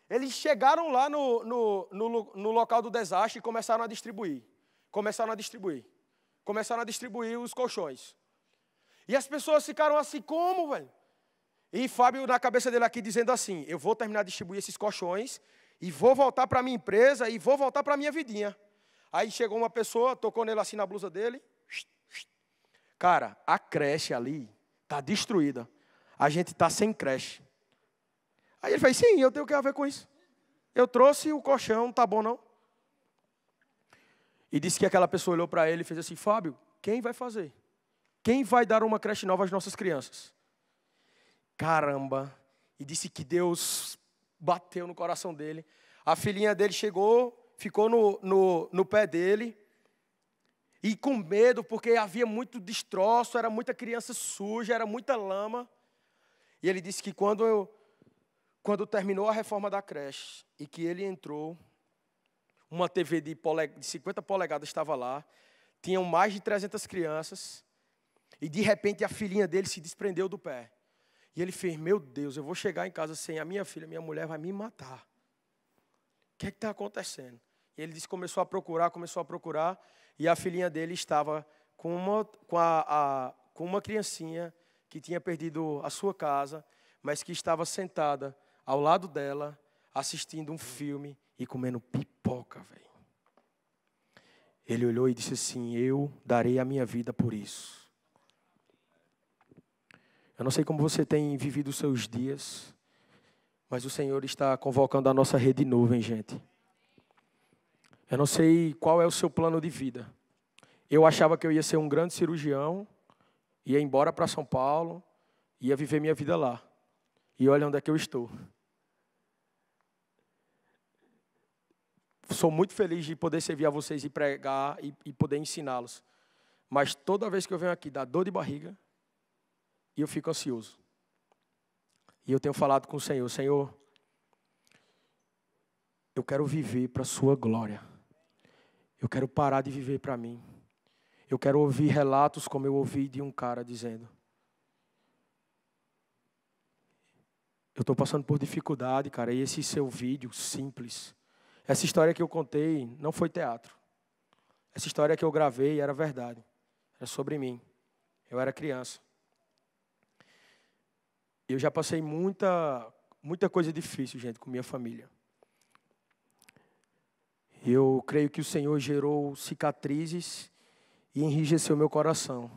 Eles chegaram lá no, no, no, no local do desastre e começaram a distribuir. Começaram a distribuir. Começaram a distribuir os colchões. E as pessoas ficaram assim, como, velho? E Fábio, na cabeça dele aqui, dizendo assim: Eu vou terminar de distribuir esses colchões e vou voltar para minha empresa e vou voltar para minha vidinha. Aí chegou uma pessoa, tocou nele assim na blusa dele. Cara, a creche ali está destruída. A gente está sem creche. Aí ele fez, sim, eu tenho que a ver com isso. Eu trouxe o colchão, tá bom não? E disse que aquela pessoa olhou para ele e fez assim, Fábio, quem vai fazer? Quem vai dar uma creche nova às nossas crianças? Caramba! E disse que Deus bateu no coração dele. A filhinha dele chegou ficou no, no, no pé dele. E com medo, porque havia muito destroço, era muita criança suja, era muita lama. E ele disse que quando, eu, quando terminou a reforma da creche e que ele entrou, uma TV de, de 50 polegadas estava lá, tinham mais de 300 crianças, e de repente a filhinha dele se desprendeu do pé. E ele fez: Meu Deus, eu vou chegar em casa sem a minha filha, minha mulher vai me matar. O que é está acontecendo? E ele disse começou a procurar, começou a procurar, e a filhinha dele estava com uma, com, a, a, com uma criancinha que tinha perdido a sua casa, mas que estava sentada ao lado dela, assistindo um filme e comendo pipoca, velho. Ele olhou e disse assim: Eu darei a minha vida por isso. Eu não sei como você tem vivido os seus dias, mas o Senhor está convocando a nossa rede nuvem, gente. Eu não sei qual é o seu plano de vida. Eu achava que eu ia ser um grande cirurgião, ia embora para São Paulo, ia viver minha vida lá. E olha onde é que eu estou. Sou muito feliz de poder servir a vocês e pregar e, e poder ensiná-los. Mas toda vez que eu venho aqui, dá dor de barriga e eu fico ansioso. E eu tenho falado com o Senhor: Senhor, eu quero viver para a Sua glória. Eu quero parar de viver para mim. Eu quero ouvir relatos como eu ouvi de um cara dizendo: Eu estou passando por dificuldade, cara, e esse seu vídeo simples. Essa história que eu contei não foi teatro. Essa história que eu gravei era verdade. Era sobre mim. Eu era criança. Eu já passei muita, muita coisa difícil, gente, com minha família. Eu creio que o Senhor gerou cicatrizes e enrijeceu meu coração,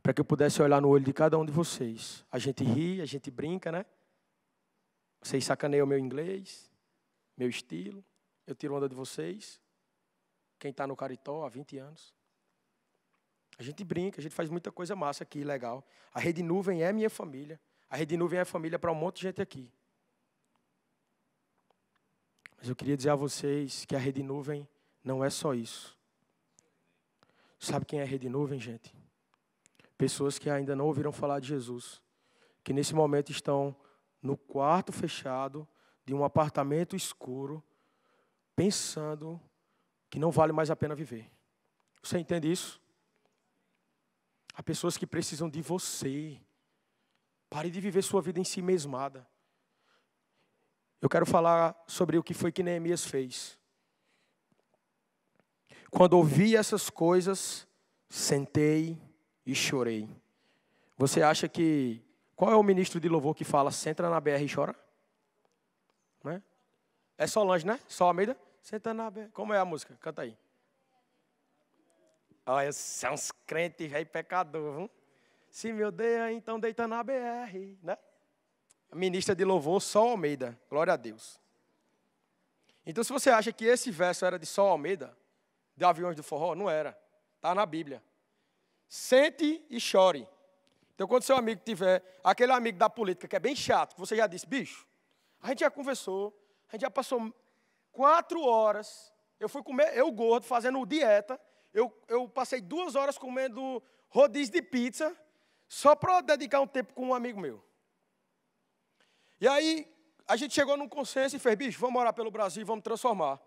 para que eu pudesse olhar no olho de cada um de vocês. A gente ri, a gente brinca, né? Vocês sacaneiam meu inglês, meu estilo, eu tiro onda de vocês. Quem está no Caritó há 20 anos. A gente brinca, a gente faz muita coisa massa aqui, legal. A Rede Nuvem é minha família. A Rede Nuvem é família para um monte de gente aqui. Mas eu queria dizer a vocês que a rede nuvem não é só isso. Sabe quem é a rede nuvem, gente? Pessoas que ainda não ouviram falar de Jesus, que nesse momento estão no quarto fechado de um apartamento escuro, pensando que não vale mais a pena viver. Você entende isso? Há pessoas que precisam de você. Pare de viver sua vida em si mesmada. Eu quero falar sobre o que foi que Neemias fez. Quando ouvi essas coisas, sentei e chorei. Você acha que. Qual é o ministro de louvor que fala, senta na BR e chora? Não É, é Solange, né? Sol Almeida? Senta na BR. Como é a música? Canta aí. Olha, são é uns crentes, velho, pecador. Viu? Se me odeia, então deita na BR, né? ministra de louvor Sol Almeida. Glória a Deus. Então, se você acha que esse verso era de Sol Almeida, de Aviões do Forró, não era. Está na Bíblia. Sente e chore. Então, quando seu amigo tiver, aquele amigo da política que é bem chato, que você já disse, bicho, a gente já conversou, a gente já passou quatro horas, eu fui comer, eu gordo, fazendo dieta, eu, eu passei duas horas comendo rodízio de pizza, só para dedicar um tempo com um amigo meu. E aí a gente chegou num consenso e fez, bicho, vamos orar pelo Brasil, vamos transformar.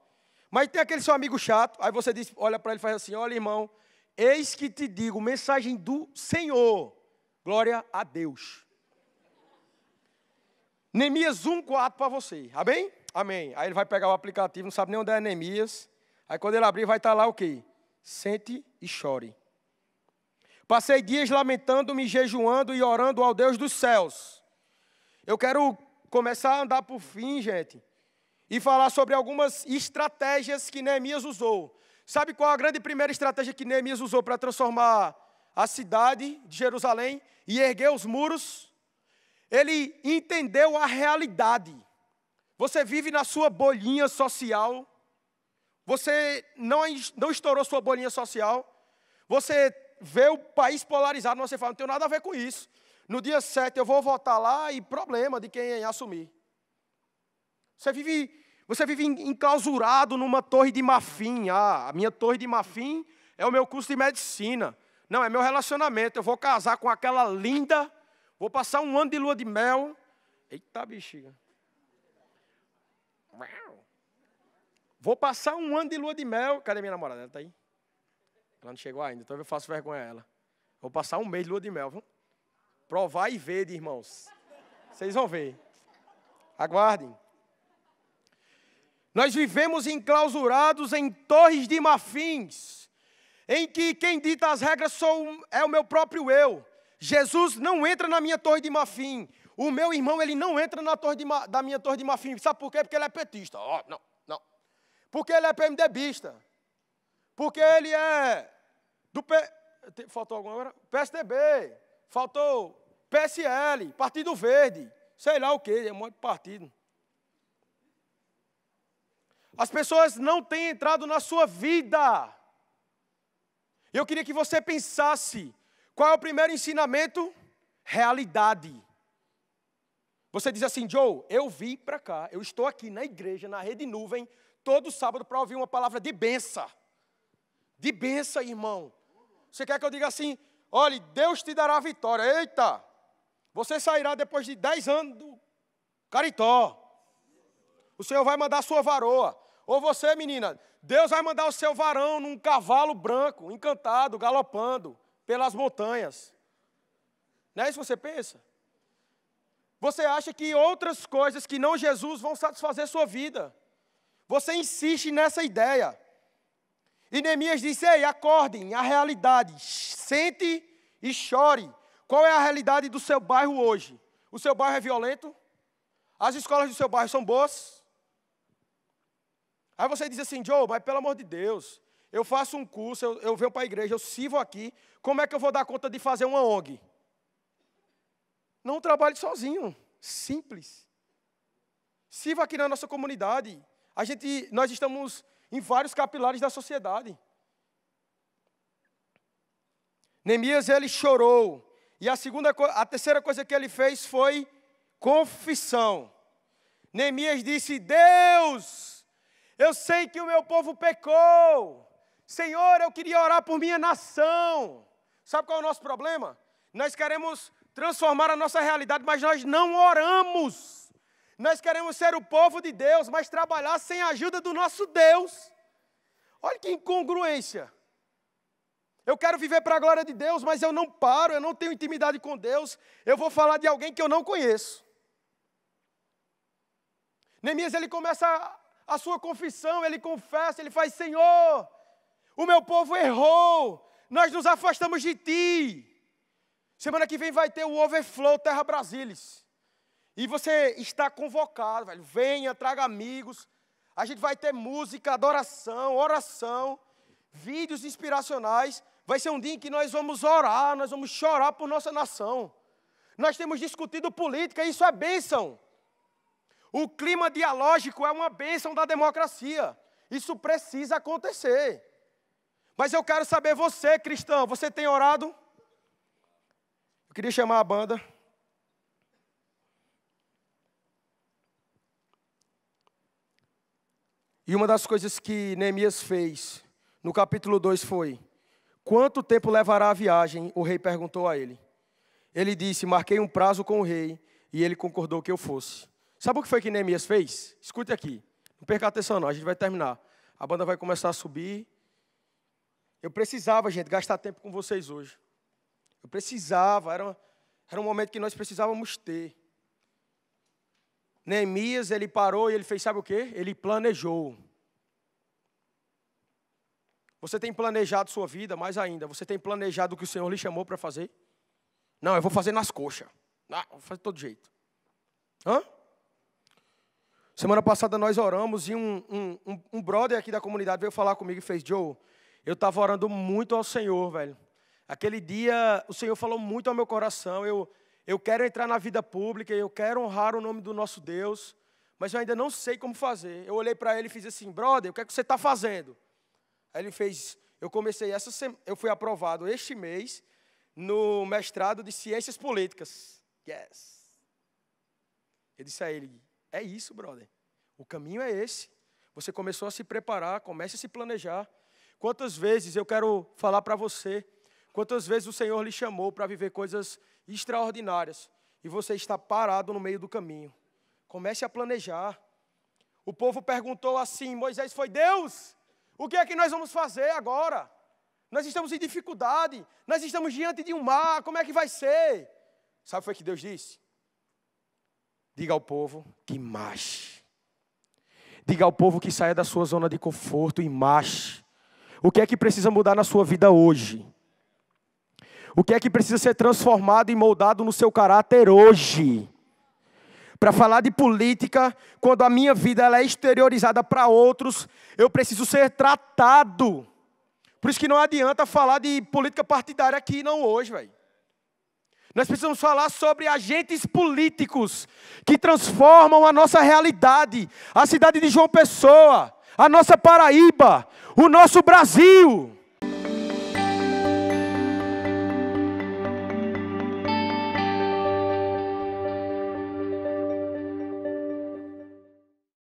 Mas tem aquele seu amigo chato, aí você diz, olha para ele e faz assim: olha, irmão, eis que te digo, mensagem do Senhor, glória a Deus. Neemias 1,4 para você, amém? Amém. Aí ele vai pegar o aplicativo, não sabe nem onde é Neemias. Aí quando ele abrir, vai estar tá lá o quê? Sente e chore. Passei dias lamentando, me jejuando e orando ao Deus dos céus. Eu quero começar a andar por fim, gente, e falar sobre algumas estratégias que Neemias usou. Sabe qual a grande primeira estratégia que Neemias usou para transformar a cidade de Jerusalém e erguer os muros? Ele entendeu a realidade. Você vive na sua bolinha social, você não, não estourou sua bolinha social, você vê o país polarizado, você fala, não tem nada a ver com isso. No dia 7 eu vou votar lá e problema de quem assumir. Você vive, você vive enclausurado numa torre de marfim. Ah, a minha torre de marfim é o meu curso de medicina. Não, é meu relacionamento. Eu vou casar com aquela linda, vou passar um ano de lua de mel. Eita bexiga. Vou passar um ano de lua de mel. Cadê minha namorada? Ela está aí? Ela não chegou ainda, então eu faço vergonha a ela. Vou passar um mês de lua de mel, Vamos. Provar e ver, irmãos. Vocês vão ver. Aguardem. Nós vivemos enclausurados em torres de marfins, em que quem dita as regras sou, é o meu próprio eu. Jesus não entra na minha torre de marfim. O meu irmão, ele não entra na torre de, da minha torre de marfim. Sabe por quê? Porque ele é petista. Oh, não, não. Porque ele é PMDBista. Porque ele é do P... Faltou alguma hora? PSDB faltou PSL, Partido Verde, sei lá o que é um monte de partido. As pessoas não têm entrado na sua vida. Eu queria que você pensasse qual é o primeiro ensinamento? Realidade. Você diz assim, Joe, eu vim para cá, eu estou aqui na igreja, na rede nuvem, todo sábado para ouvir uma palavra de benção. De benção, irmão. Você quer que eu diga assim, Olhe, Deus te dará a vitória. Eita! Você sairá depois de dez anos do caritó. O Senhor vai mandar a sua varoa. Ou você, menina, Deus vai mandar o seu varão num cavalo branco, encantado, galopando pelas montanhas. Não é isso que você pensa? Você acha que outras coisas que não Jesus vão satisfazer sua vida. Você insiste nessa ideia. E Neemias disse: Ei, acordem, a realidade, sente e chore. Qual é a realidade do seu bairro hoje? O seu bairro é violento? As escolas do seu bairro são boas? Aí você diz assim, Joe, mas pelo amor de Deus, eu faço um curso, eu, eu venho para a igreja, eu sirvo aqui, como é que eu vou dar conta de fazer uma ONG? Não trabalhe sozinho, simples. Sirva aqui na nossa comunidade. A gente, nós estamos em vários capilares da sociedade. Neemias ele chorou. E a segunda a terceira coisa que ele fez foi confissão. Neemias disse: "Deus, eu sei que o meu povo pecou. Senhor, eu queria orar por minha nação." Sabe qual é o nosso problema? Nós queremos transformar a nossa realidade, mas nós não oramos. Nós queremos ser o povo de Deus, mas trabalhar sem a ajuda do nosso Deus. Olha que incongruência. Eu quero viver para a glória de Deus, mas eu não paro, eu não tenho intimidade com Deus. Eu vou falar de alguém que eu não conheço. Neemias, ele começa a, sua confissão, ele confessa, ele faz: Senhor, o meu povo errou, nós nos afastamos de ti. Semana que vem vai ter o Overflow Terra Brasilis. E você está convocado, velho. Venha, traga amigos. A gente vai ter música, adoração, oração, vídeos inspiracionais. Vai ser um dia em que nós vamos orar, nós vamos chorar por nossa nação. Nós temos discutido política, isso é bênção. O clima dialógico é uma bênção da democracia. Isso precisa acontecer. Mas eu quero saber, você cristão, você tem orado? Eu queria chamar a banda. E uma das coisas que Neemias fez no capítulo 2 foi: Quanto tempo levará a viagem? O rei perguntou a ele. Ele disse: Marquei um prazo com o rei e ele concordou que eu fosse. Sabe o que foi que Neemias fez? Escute aqui. Não perca atenção, não. A gente vai terminar. A banda vai começar a subir. Eu precisava, gente, gastar tempo com vocês hoje. Eu precisava. Era, uma, era um momento que nós precisávamos ter. Neemias, ele parou e ele fez, sabe o quê? Ele planejou. Você tem planejado sua vida, mais ainda, você tem planejado o que o Senhor lhe chamou para fazer? Não, eu vou fazer nas coxas. Ah, vou fazer de todo jeito. Hã? Semana passada nós oramos e um, um, um, um brother aqui da comunidade veio falar comigo e fez, Joe, eu estava orando muito ao Senhor, velho. Aquele dia o Senhor falou muito ao meu coração, eu eu quero entrar na vida pública, eu quero honrar o nome do nosso Deus, mas eu ainda não sei como fazer. Eu olhei para ele e fiz assim, brother, o que é que você está fazendo? Aí ele fez, eu comecei essa semana, eu fui aprovado este mês no mestrado de Ciências Políticas. Yes. Eu disse a ele, é isso, brother. O caminho é esse. Você começou a se preparar, comece a se planejar. Quantas vezes eu quero falar para você, quantas vezes o Senhor lhe chamou para viver coisas extraordinárias e você está parado no meio do caminho. Comece a planejar. O povo perguntou assim: Moisés foi Deus? O que é que nós vamos fazer agora? Nós estamos em dificuldade, nós estamos diante de um mar, como é que vai ser? Sabe o que foi é que Deus disse? Diga ao povo que marche. Diga ao povo que saia da sua zona de conforto e marche. O que é que precisa mudar na sua vida hoje? O que é que precisa ser transformado e moldado no seu caráter hoje? Para falar de política, quando a minha vida ela é exteriorizada para outros, eu preciso ser tratado. Por isso que não adianta falar de política partidária aqui não hoje, velho. Nós precisamos falar sobre agentes políticos que transformam a nossa realidade, a cidade de João Pessoa, a nossa Paraíba, o nosso Brasil.